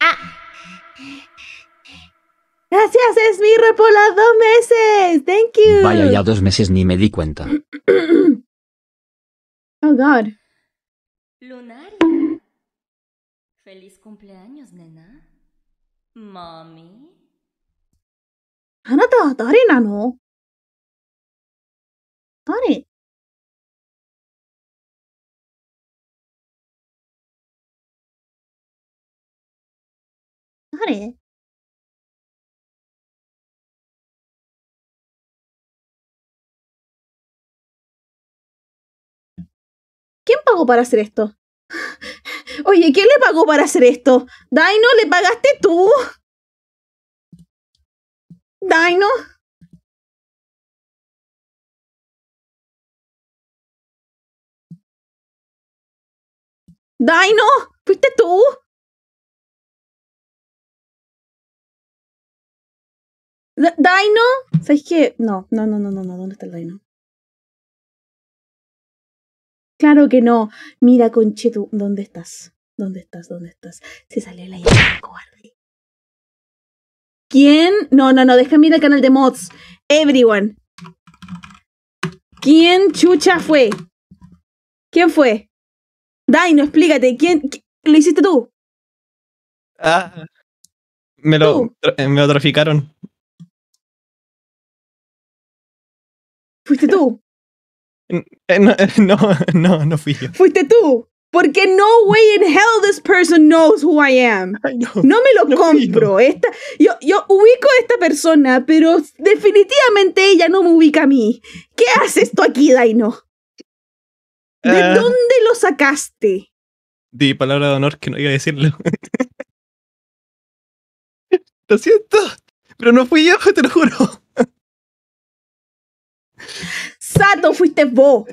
Ah. Gracias, es mi por dos meses. Thank you. Vaya, ya dos meses ni me di cuenta. oh, God. Lunaria. Feliz cumpleaños, nena. Mami. ¿Anata, no? ¿Quién pagó para hacer esto? Oye, ¿quién le pagó para hacer esto? Dino, ¿le pagaste tú? Dino. Dino, ¿fuiste tú? ¿Daino? ¿Sabes qué? No, no, no, no, no, no. ¿Dónde está el Daino? Claro que no. Mira, Conchetu, ¿dónde estás? ¿Dónde estás? ¿Dónde estás? Se salió la idea ¿Quién? No, no, no, déjame ir al canal de mods. Everyone. ¿Quién chucha fue? ¿Quién fue? Daino, explícate. ¿Quién? ¿Lo hiciste tú? Ah. Me lo, eh, me lo traficaron. Fuiste tú. Eh, no, eh, no, no, fui yo. Fuiste tú. Porque no way in hell this person knows who I am. no, me lo compro. Esta, yo, yo ubico a esta persona, pero definitivamente ella no me ubica a mí. ¿Qué haces tú aquí, Daino? ¿De eh. dónde lo sacaste? Di palabra de honor que no iba a decirlo. lo siento, pero no fui yo, te lo juro. jogado futebol.